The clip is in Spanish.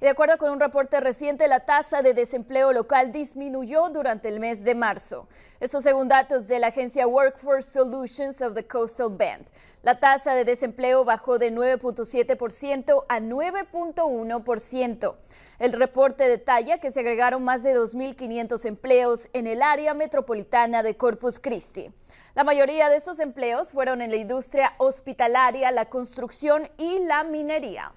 De acuerdo con un reporte reciente, la tasa de desempleo local disminuyó durante el mes de marzo. Esto según datos de la agencia Workforce Solutions of the Coastal Bend. La tasa de desempleo bajó de 9.7% a 9.1%. El reporte detalla que se agregaron más de 2.500 empleos en el área metropolitana de Corpus Christi. La mayoría de estos empleos fueron en la industria hospitalaria, la construcción y la minería.